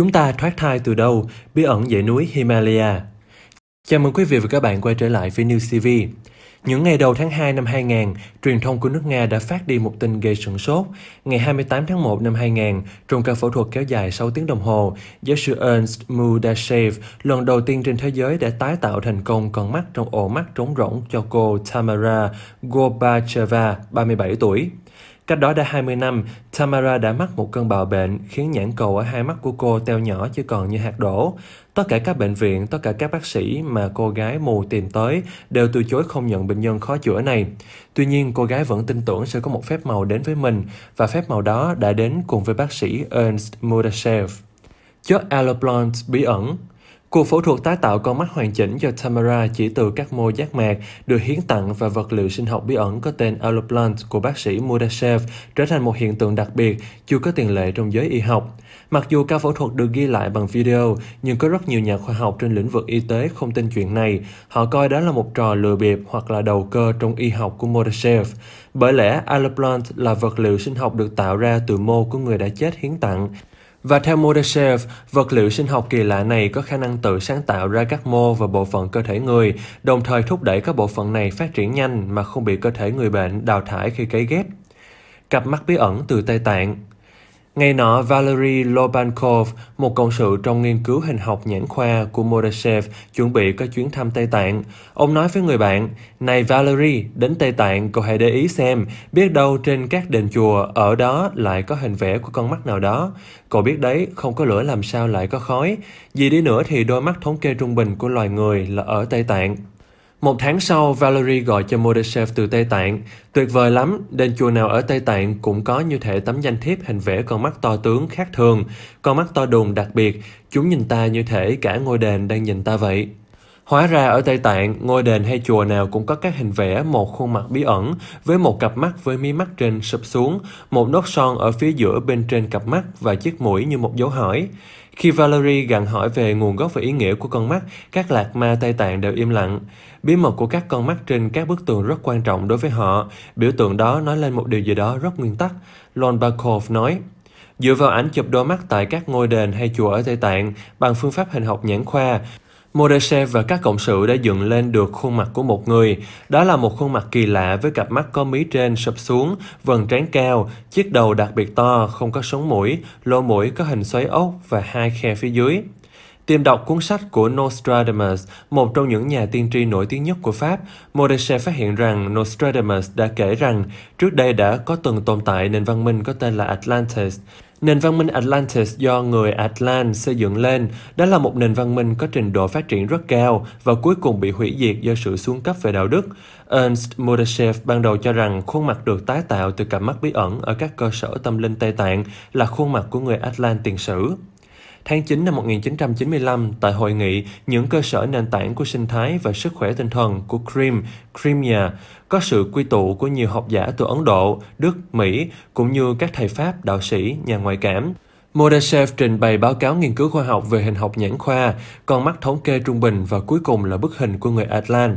Chúng ta thoát thai từ đâu, bí ẩn dãy núi Himalaya. Chào mừng quý vị và các bạn quay trở lại với New CV. Những ngày đầu tháng 2 năm 2000, truyền thông của nước Nga đã phát đi một tin gây sửng sốt. Ngày 28 tháng 1 năm 2000, trong ca phẫu thuật kéo dài 6 tiếng đồng hồ, giáo sư Ernst Mudashev lần đầu tiên trên thế giới đã tái tạo thành công con mắt trong ổ mắt trống rỗng cho cô Tamara Gorbacheva, 37 tuổi. Cách đó đã 20 năm, Tamara đã mắc một cơn bạo bệnh khiến nhãn cầu ở hai mắt của cô teo nhỏ chứ còn như hạt đổ. Tất cả các bệnh viện, tất cả các bác sĩ mà cô gái mù tìm tới đều từ chối không nhận bệnh nhân khó chữa này. Tuy nhiên, cô gái vẫn tin tưởng sẽ có một phép màu đến với mình và phép màu đó đã đến cùng với bác sĩ Ernst Mudashev. Chất Alloblond bí ẩn Cuộc phẫu thuật tái tạo con mắt hoàn chỉnh do Tamara chỉ từ các mô giác mạc được hiến tặng và vật liệu sinh học bí ẩn có tên alloplant của bác sĩ Mudashev trở thành một hiện tượng đặc biệt chưa có tiền lệ trong giới y học. Mặc dù ca phẫu thuật được ghi lại bằng video, nhưng có rất nhiều nhà khoa học trên lĩnh vực y tế không tin chuyện này. Họ coi đó là một trò lừa bịp hoặc là đầu cơ trong y học của Mudashev. Bởi lẽ alloplant là vật liệu sinh học được tạo ra từ mô của người đã chết hiến tặng và theo Mordechaiv, vật liệu sinh học kỳ lạ này có khả năng tự sáng tạo ra các mô và bộ phận cơ thể người, đồng thời thúc đẩy các bộ phận này phát triển nhanh mà không bị cơ thể người bệnh đào thải khi cấy ghép. Cặp mắt bí ẩn từ Tây Tạng ngay nọ, Valery Lobankov, một cộng sự trong nghiên cứu hình học nhãn khoa của Mordashev, chuẩn bị có chuyến thăm Tây Tạng. Ông nói với người bạn, Này Valery, đến Tây Tạng cậu hãy để ý xem, biết đâu trên các đền chùa ở đó lại có hình vẽ của con mắt nào đó. Cậu biết đấy, không có lửa làm sao lại có khói. Gì đi nữa thì đôi mắt thống kê trung bình của loài người là ở Tây Tạng. Một tháng sau, Valerie gọi cho Modeshev từ Tây Tạng. Tuyệt vời lắm, đền chùa nào ở Tây Tạng cũng có như thể tấm danh thiếp hình vẽ con mắt to tướng khác thường, con mắt to đùng đặc biệt, chúng nhìn ta như thể cả ngôi đền đang nhìn ta vậy. Hóa ra ở Tây Tạng, ngôi đền hay chùa nào cũng có các hình vẽ một khuôn mặt bí ẩn với một cặp mắt với mí mắt trên sụp xuống, một nốt son ở phía giữa bên trên cặp mắt và chiếc mũi như một dấu hỏi. Khi Valerie gặng hỏi về nguồn gốc và ý nghĩa của con mắt, các lạc ma Tây Tạng đều im lặng. Bí mật của các con mắt trên các bức tường rất quan trọng đối với họ. Biểu tượng đó nói lên một điều gì đó rất nguyên tắc. Lon Bakov nói, Dựa vào ảnh chụp đôi mắt tại các ngôi đền hay chùa ở Tây Tạng bằng phương pháp hình học nhãn khoa, Moreshev và các cộng sự đã dựng lên được khuôn mặt của một người. Đó là một khuôn mặt kỳ lạ với cặp mắt có mí trên sụp xuống, vầng trán cao, chiếc đầu đặc biệt to, không có sống mũi, lỗ mũi có hình xoáy ốc và hai khe phía dưới. Tìm đọc cuốn sách của Nostradamus, một trong những nhà tiên tri nổi tiếng nhất của Pháp, Moreshev phát hiện rằng Nostradamus đã kể rằng trước đây đã có từng tồn tại nền văn minh có tên là Atlantis. Nền văn minh Atlantis do người Atlant xây dựng lên, đó là một nền văn minh có trình độ phát triển rất cao và cuối cùng bị hủy diệt do sự xuống cấp về đạo đức. Ernst Mordashev ban đầu cho rằng khuôn mặt được tái tạo từ cặp mắt bí ẩn ở các cơ sở tâm linh Tây Tạng là khuôn mặt của người Atlant tiền sử. Tháng 9 năm 1995, tại hội nghị Những cơ sở nền tảng của sinh thái và sức khỏe tinh thần của Krim, Crimea, có sự quy tụ của nhiều học giả từ Ấn Độ, Đức, Mỹ, cũng như các thầy Pháp, đạo sĩ, nhà ngoại cảm. Modeshev trình bày báo cáo nghiên cứu khoa học về hình học nhãn khoa, con mắt thống kê trung bình và cuối cùng là bức hình của người Atlant.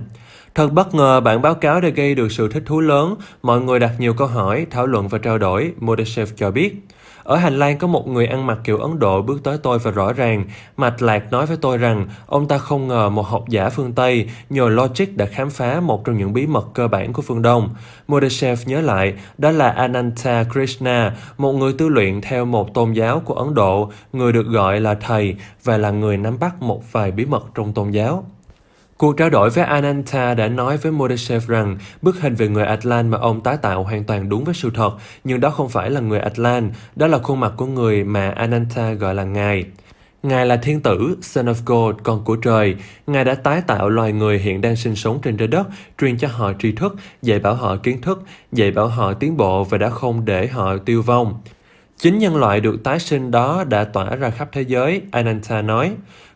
Thật bất ngờ, bản báo cáo đã gây được sự thích thú lớn, mọi người đặt nhiều câu hỏi, thảo luận và trao đổi, Modeshev cho biết. Ở hành lang có một người ăn mặc kiểu Ấn Độ bước tới tôi và rõ ràng, mạch lạc nói với tôi rằng ông ta không ngờ một học giả phương Tây nhờ logic đã khám phá một trong những bí mật cơ bản của phương Đông. Mordechai nhớ lại, đó là Ananta Krishna, một người tu luyện theo một tôn giáo của Ấn Độ, người được gọi là thầy và là người nắm bắt một vài bí mật trong tôn giáo. Cuộc trao đổi với Ananta đã nói với Mordechai rằng bức hình về người Atlan mà ông tái tạo hoàn toàn đúng với sự thật, nhưng đó không phải là người Atlan, đó là khuôn mặt của người mà Ananta gọi là Ngài. Ngài là thiên tử, Son of God, con của trời. Ngài đã tái tạo loài người hiện đang sinh sống trên trái đất, truyền cho họ tri thức, dạy bảo họ kiến thức, dạy bảo họ tiến bộ và đã không để họ tiêu vong. Chính nhân loại được tái sinh đó đã tỏa ra khắp thế giới, Ananta nói.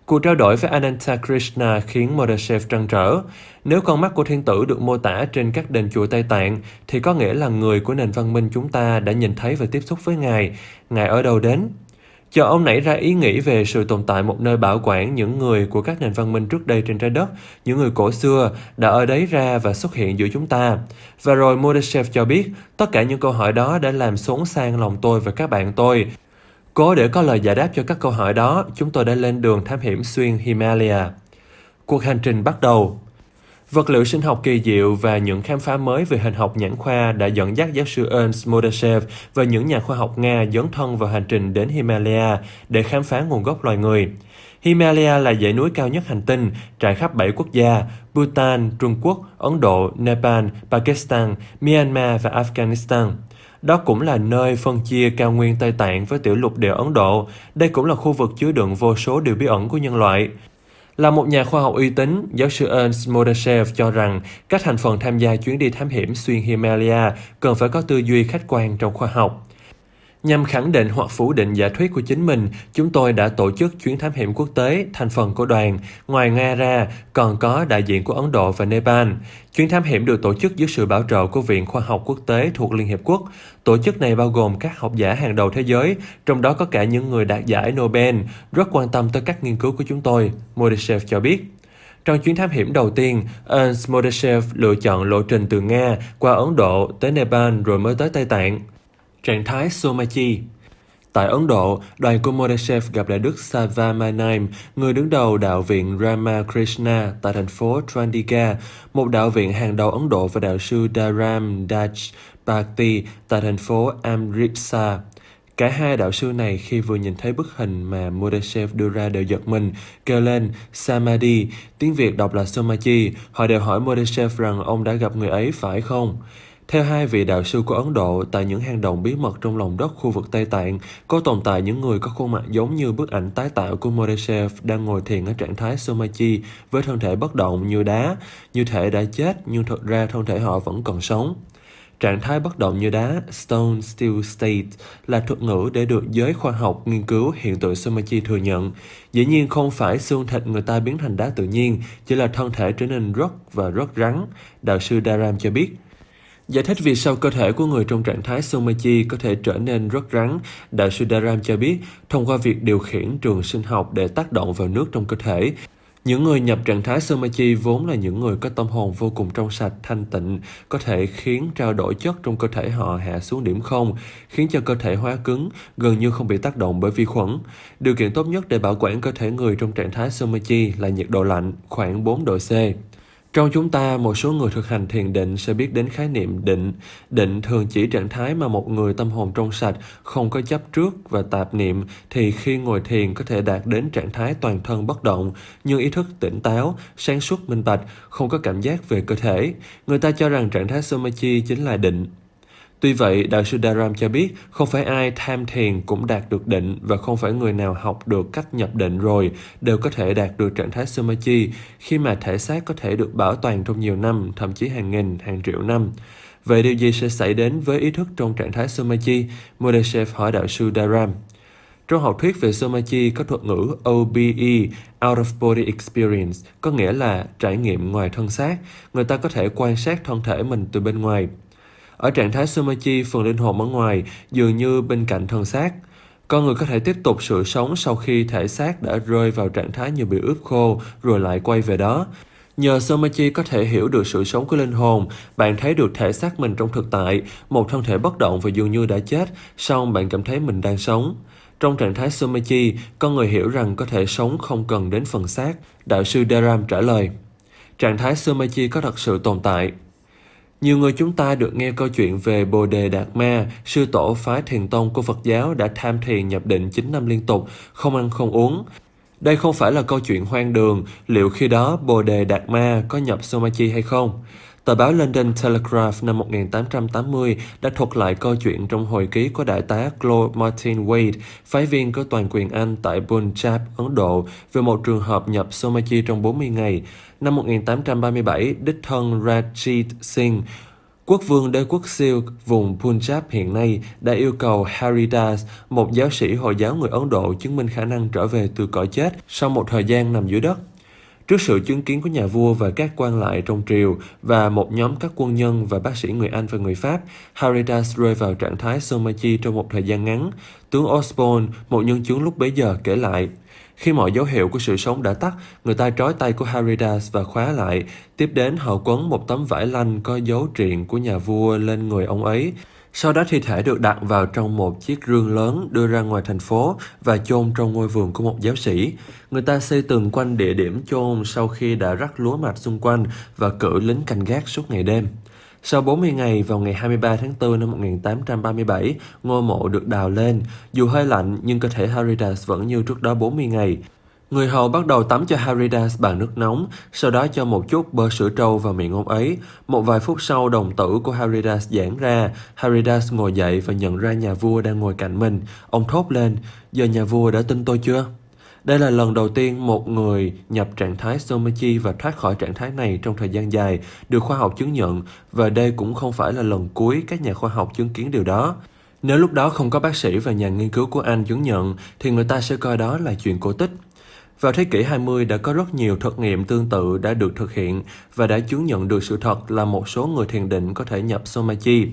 Cuộc trao đổi với Ananta Krishna khiến Modashev trăn trở. Nếu con mắt của thiên tử được mô tả trên các đền chùa Tây Tạng, thì có nghĩa là người của nền văn minh chúng ta đã nhìn thấy và tiếp xúc với Ngài. Ngài ở đâu đến? Cho ông nảy ra ý nghĩ về sự tồn tại một nơi bảo quản những người của các nền văn minh trước đây trên trái đất, những người cổ xưa đã ở đấy ra và xuất hiện giữa chúng ta. Và rồi Modashev cho biết, tất cả những câu hỏi đó đã làm xuống sang lòng tôi và các bạn tôi, Cố để có lời giải đáp cho các câu hỏi đó, chúng tôi đã lên đường thám hiểm xuyên Himalaya. Cuộc hành trình bắt đầu. Vật liệu sinh học kỳ diệu và những khám phá mới về hình học nhãn khoa đã dẫn dắt giáo sư Ernst Mordashev và những nhà khoa học Nga dấn thân vào hành trình đến Himalaya để khám phá nguồn gốc loài người. Himalaya là dãy núi cao nhất hành tinh, trải khắp 7 quốc gia, Bhutan, Trung Quốc, Ấn Độ, Nepal, Pakistan, Myanmar và Afghanistan. Đó cũng là nơi phân chia cao nguyên Tây Tạng với tiểu lục địa Ấn Độ. Đây cũng là khu vực chứa đựng vô số điều bí ẩn của nhân loại. Là một nhà khoa học uy tín, giáo sư Ernst Modashev cho rằng các thành phần tham gia chuyến đi thám hiểm xuyên Himalaya cần phải có tư duy khách quan trong khoa học. Nhằm khẳng định hoặc phủ định giả thuyết của chính mình, chúng tôi đã tổ chức chuyến thám hiểm quốc tế thành phần của đoàn. Ngoài Nga ra, còn có đại diện của Ấn Độ và Nepal. Chuyến thám hiểm được tổ chức dưới sự bảo trợ của Viện Khoa học Quốc tế thuộc Liên Hiệp Quốc. Tổ chức này bao gồm các học giả hàng đầu thế giới, trong đó có cả những người đạt giải Nobel, rất quan tâm tới các nghiên cứu của chúng tôi, Modeshev cho biết. Trong chuyến thám hiểm đầu tiên, Ernst Modeshev lựa chọn lộ trình từ Nga qua Ấn Độ tới Nepal rồi mới tới Tây Tạng. Trạng thái Somachi Tại Ấn Độ, đoàn của Modeshev gặp đại đức Savamanam, người đứng đầu đạo viện Ramakrishna tại thành phố trandiga một đạo viện hàng đầu Ấn Độ và đạo sư Dharam Daj Bhakti tại thành phố Amritsar. Cả hai đạo sư này khi vừa nhìn thấy bức hình mà Modeshev đưa ra đều giật mình, kêu lên Samadhi, tiếng Việt đọc là Somachi. Họ đều hỏi Modeshev rằng ông đã gặp người ấy phải không? Theo hai vị đạo sư của Ấn Độ, tại những hang động bí mật trong lòng đất khu vực Tây Tạng, có tồn tại những người có khuôn mặt giống như bức ảnh tái tạo của Mordechai đang ngồi thiền ở trạng thái Somachi với thân thể bất động như đá, như thể đã chết nhưng thật ra thân thể họ vẫn còn sống. Trạng thái bất động như đá, Stone Still State, là thuật ngữ để được giới khoa học nghiên cứu hiện tượng Somachi thừa nhận. Dĩ nhiên không phải xương thịt người ta biến thành đá tự nhiên, chỉ là thân thể trở nên rất và rất rắn, đạo sư Daram cho biết. Giải thích vì sao cơ thể của người trong trạng thái Somachi có thể trở nên rất rắn, đại sư Daram cho biết, thông qua việc điều khiển trường sinh học để tác động vào nước trong cơ thể, những người nhập trạng thái Somachi vốn là những người có tâm hồn vô cùng trong sạch, thanh tịnh, có thể khiến trao đổi chất trong cơ thể họ hạ xuống điểm không, khiến cho cơ thể hóa cứng, gần như không bị tác động bởi vi khuẩn. Điều kiện tốt nhất để bảo quản cơ thể người trong trạng thái Somachi là nhiệt độ lạnh, khoảng 4 độ C. Trong chúng ta, một số người thực hành thiền định sẽ biết đến khái niệm định. Định thường chỉ trạng thái mà một người tâm hồn trong sạch, không có chấp trước và tạp niệm thì khi ngồi thiền có thể đạt đến trạng thái toàn thân bất động, nhưng ý thức tỉnh táo, sáng suốt minh bạch, không có cảm giác về cơ thể. Người ta cho rằng trạng thái Somachi chính là định. Tuy vậy, đạo sư Dharam cho biết không phải ai tham thiền cũng đạt được định và không phải người nào học được cách nhập định rồi đều có thể đạt được trạng thái Sumachi khi mà thể xác có thể được bảo toàn trong nhiều năm, thậm chí hàng nghìn, hàng triệu năm. Vậy điều gì sẽ xảy đến với ý thức trong trạng thái Sumachi? Modeshev hỏi đạo sư Dharam. Trong học thuyết về Somachi có thuật ngữ OBE, Out of Body Experience, có nghĩa là trải nghiệm ngoài thân xác. Người ta có thể quan sát thân thể mình từ bên ngoài. Ở trạng thái Sumachi, phần linh hồn ở ngoài, dường như bên cạnh thân xác. Con người có thể tiếp tục sự sống sau khi thể xác đã rơi vào trạng thái như bị ướp khô rồi lại quay về đó. Nhờ Somachi có thể hiểu được sự sống của linh hồn, bạn thấy được thể xác mình trong thực tại, một thân thể bất động và dường như đã chết, song bạn cảm thấy mình đang sống. Trong trạng thái Somachi, con người hiểu rằng có thể sống không cần đến phần xác, đạo sư Daram trả lời. Trạng thái Somachi có thật sự tồn tại, nhiều người chúng ta được nghe câu chuyện về Bồ Đề Đạt Ma, sư tổ phái thiền tông của Phật giáo đã tham thiền nhập định 9 năm liên tục, không ăn không uống. Đây không phải là câu chuyện hoang đường, liệu khi đó Bồ Đề Đạt Ma có nhập Somachi hay không? Tờ báo London Telegraph năm 1880 đã thuật lại câu chuyện trong hồi ký của đại tá Claude Martin Wade, phái viên có toàn quyền Anh tại Punjab, Ấn Độ, về một trường hợp nhập Somachi trong 40 ngày. Năm 1837, đích thân Rajit Singh, Quốc vương đế quốc siêu vùng Punjab hiện nay đã yêu cầu Haridas, một giáo sĩ Hồi giáo người Ấn Độ chứng minh khả năng trở về từ cõi chết sau một thời gian nằm dưới đất. Trước sự chứng kiến của nhà vua và các quan lại trong triều và một nhóm các quân nhân và bác sĩ người Anh và người Pháp, Haridas rơi vào trạng thái Somachi trong một thời gian ngắn. Tướng Osborne, một nhân chứng lúc bấy giờ, kể lại, khi mọi dấu hiệu của sự sống đã tắt, người ta trói tay của Haridas và khóa lại. Tiếp đến, họ quấn một tấm vải lanh có dấu triện của nhà vua lên người ông ấy. Sau đó thi thể được đặt vào trong một chiếc rương lớn đưa ra ngoài thành phố và chôn trong ngôi vườn của một giáo sĩ. Người ta xây tường quanh địa điểm chôn sau khi đã rắc lúa mạch xung quanh và cử lính canh gác suốt ngày đêm. Sau 40 ngày, vào ngày 23 tháng 4 năm 1837, ngôi mộ được đào lên. Dù hơi lạnh, nhưng cơ thể Haridas vẫn như trước đó 40 ngày. Người hầu bắt đầu tắm cho Haridas bằng nước nóng, sau đó cho một chút bơ sữa trâu vào miệng ông ấy. Một vài phút sau, đồng tử của Haridas giãn ra. Haridas ngồi dậy và nhận ra nhà vua đang ngồi cạnh mình. Ông thốt lên, giờ nhà vua đã tin tôi chưa? Đây là lần đầu tiên một người nhập trạng thái Somachi và thoát khỏi trạng thái này trong thời gian dài được khoa học chứng nhận và đây cũng không phải là lần cuối các nhà khoa học chứng kiến điều đó. Nếu lúc đó không có bác sĩ và nhà nghiên cứu của Anh chứng nhận thì người ta sẽ coi đó là chuyện cổ tích. Vào thế kỷ 20 đã có rất nhiều thực nghiệm tương tự đã được thực hiện và đã chứng nhận được sự thật là một số người thiền định có thể nhập Somachi.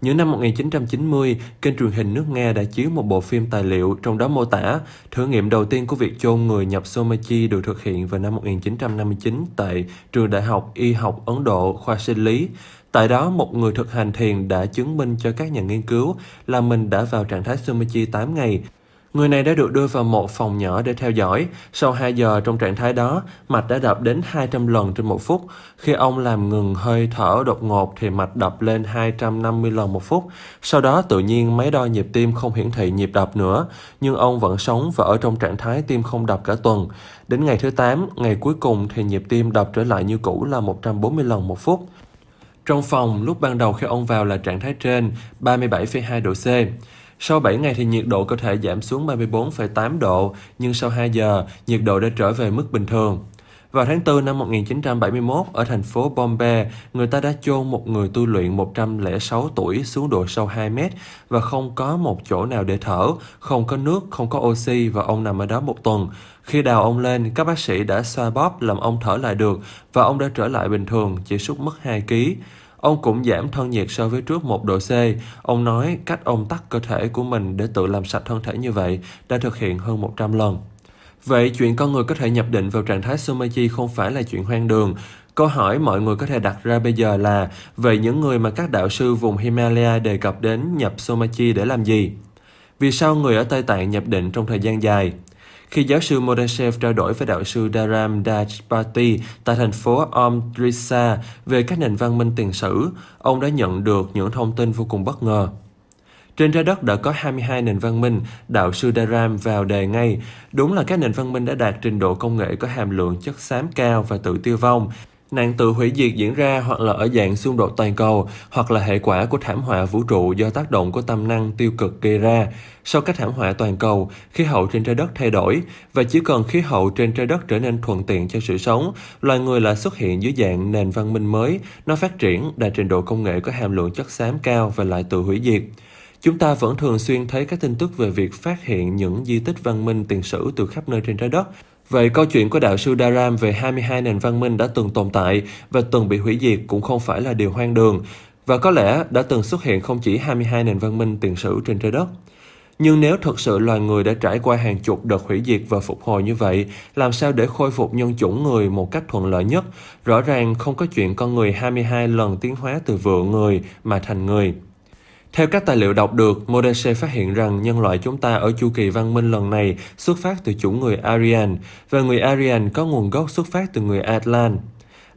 Những năm 1990, kênh truyền hình nước Nga đã chiếu một bộ phim tài liệu trong đó mô tả thử nghiệm đầu tiên của việc chôn người nhập Somachi được thực hiện vào năm 1959 tại Trường Đại học Y học Ấn Độ, khoa sinh lý. Tại đó, một người thực hành thiền đã chứng minh cho các nhà nghiên cứu là mình đã vào trạng thái Somachi 8 ngày Người này đã được đưa vào một phòng nhỏ để theo dõi. Sau 2 giờ trong trạng thái đó, mạch đã đập đến 200 lần trên một phút. Khi ông làm ngừng hơi thở đột ngột thì mạch đập lên 250 lần một phút. Sau đó tự nhiên máy đo nhịp tim không hiển thị nhịp đập nữa, nhưng ông vẫn sống và ở trong trạng thái tim không đập cả tuần. Đến ngày thứ 8, ngày cuối cùng thì nhịp tim đập trở lại như cũ là 140 lần một phút. Trong phòng, lúc ban đầu khi ông vào là trạng thái trên 37,2 độ C. Sau 7 ngày thì nhiệt độ có thể giảm xuống 34,8 độ, nhưng sau 2 giờ, nhiệt độ đã trở về mức bình thường. Vào tháng 4 năm 1971, ở thành phố Bombay, người ta đã chôn một người tu luyện 106 tuổi xuống độ sâu 2 mét và không có một chỗ nào để thở, không có nước, không có oxy và ông nằm ở đó một tuần. Khi đào ông lên, các bác sĩ đã xoa bóp làm ông thở lại được và ông đã trở lại bình thường, chỉ sút mất 2 kg. Ông cũng giảm thân nhiệt so với trước 1 độ C. Ông nói cách ông tắt cơ thể của mình để tự làm sạch thân thể như vậy đã thực hiện hơn 100 lần. Vậy chuyện con người có thể nhập định vào trạng thái Sumachi không phải là chuyện hoang đường. Câu hỏi mọi người có thể đặt ra bây giờ là về những người mà các đạo sư vùng Himalaya đề cập đến nhập Somachi để làm gì? Vì sao người ở Tây Tạng nhập định trong thời gian dài? Khi giáo sư Modeshev trao đổi với đạo sư Daram Dajpati tại thành phố Amritsar về các nền văn minh tiền sử, ông đã nhận được những thông tin vô cùng bất ngờ. Trên trái đất đã có 22 nền văn minh, đạo sư Daram vào đề ngay. Đúng là các nền văn minh đã đạt trình độ công nghệ có hàm lượng chất xám cao và tự tiêu vong, Nạn tự hủy diệt diễn ra hoặc là ở dạng xung đột toàn cầu, hoặc là hệ quả của thảm họa vũ trụ do tác động của tâm năng tiêu cực gây ra. Sau các thảm họa toàn cầu, khí hậu trên trái đất thay đổi, và chỉ cần khí hậu trên trái đất trở nên thuận tiện cho sự sống, loài người lại xuất hiện dưới dạng nền văn minh mới, nó phát triển, đạt trình độ công nghệ có hàm lượng chất xám cao và lại tự hủy diệt. Chúng ta vẫn thường xuyên thấy các tin tức về việc phát hiện những di tích văn minh tiền sử từ khắp nơi trên trái đất, Vậy câu chuyện của đạo sư Daram về 22 nền văn minh đã từng tồn tại và từng bị hủy diệt cũng không phải là điều hoang đường, và có lẽ đã từng xuất hiện không chỉ 22 nền văn minh tiền sử trên trái đất. Nhưng nếu thật sự loài người đã trải qua hàng chục đợt hủy diệt và phục hồi như vậy, làm sao để khôi phục nhân chủng người một cách thuận lợi nhất? Rõ ràng không có chuyện con người 22 lần tiến hóa từ vựa người mà thành người. Theo các tài liệu đọc được, Modese phát hiện rằng nhân loại chúng ta ở chu kỳ văn minh lần này xuất phát từ chủng người Aryan, và người Aryan có nguồn gốc xuất phát từ người Atlan.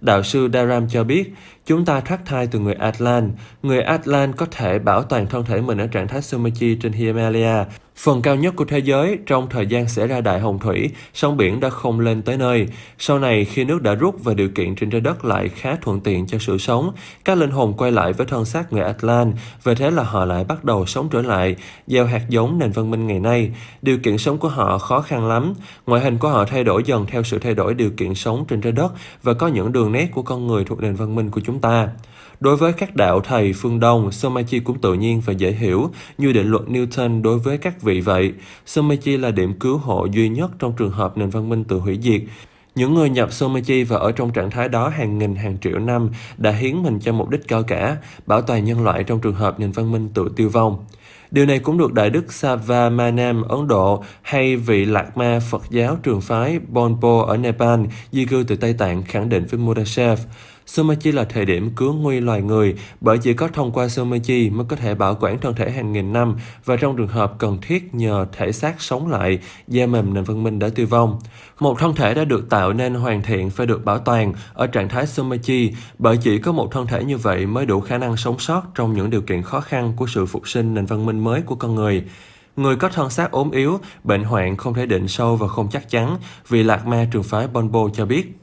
Đạo sư Daram cho biết, chúng ta thoát thai từ người Atlan. Người Atlan có thể bảo toàn thân thể mình ở trạng thái Sumachi trên Himalaya Phần cao nhất của thế giới trong thời gian xảy ra đại hồng thủy, sóng biển đã không lên tới nơi. Sau này, khi nước đã rút và điều kiện trên trái đất lại khá thuận tiện cho sự sống, các linh hồn quay lại với thân xác người Atlan, về thế là họ lại bắt đầu sống trở lại, gieo hạt giống nền văn minh ngày nay. Điều kiện sống của họ khó khăn lắm, ngoại hình của họ thay đổi dần theo sự thay đổi điều kiện sống trên trái đất và có những đường nét của con người thuộc nền văn minh của chúng ta. Đối với các đạo thầy phương Đông, Somachi cũng tự nhiên và dễ hiểu như định luật Newton đối với các vị vậy. Somachi là điểm cứu hộ duy nhất trong trường hợp nền văn minh tự hủy diệt. Những người nhập Somachi và ở trong trạng thái đó hàng nghìn hàng triệu năm đã hiến mình cho mục đích cao cả, bảo toàn nhân loại trong trường hợp nền văn minh tự tiêu vong. Điều này cũng được Đại đức Savamanam Ấn Độ hay vị lạc ma Phật giáo trường phái Bonpo ở Nepal di cư từ Tây Tạng khẳng định với Murashev. Somachi là thời điểm cứu nguy loài người bởi chỉ có thông qua Somachi mới có thể bảo quản thân thể hàng nghìn năm và trong trường hợp cần thiết nhờ thể xác sống lại, da mềm nền văn minh đã tiêu vong. Một thân thể đã được tạo nên hoàn thiện phải được bảo toàn ở trạng thái Somachi bởi chỉ có một thân thể như vậy mới đủ khả năng sống sót trong những điều kiện khó khăn của sự phục sinh nền văn minh mới của con người. Người có thân xác ốm yếu, bệnh hoạn không thể định sâu và không chắc chắn, vì lạc ma trường phái Bonbo cho biết.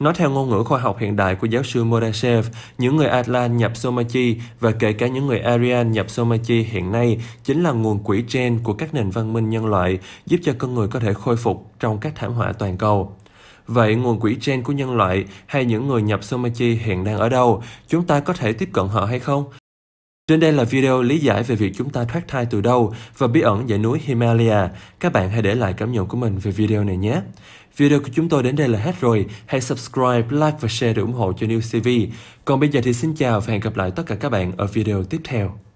Nói theo ngôn ngữ khoa học hiện đại của giáo sư Morashev, những người Atlan nhập Somachi và kể cả những người Aryan nhập Somachi hiện nay chính là nguồn quỹ gen của các nền văn minh nhân loại giúp cho con người có thể khôi phục trong các thảm họa toàn cầu. Vậy nguồn quỹ gen của nhân loại hay những người nhập Somachi hiện đang ở đâu? Chúng ta có thể tiếp cận họ hay không? Trên đây là video lý giải về việc chúng ta thoát thai từ đâu và bí ẩn dãy núi Himalaya. Các bạn hãy để lại cảm nhận của mình về video này nhé. Video của chúng tôi đến đây là hết rồi. Hãy subscribe, like và share để ủng hộ cho New CV. Còn bây giờ thì xin chào và hẹn gặp lại tất cả các bạn ở video tiếp theo.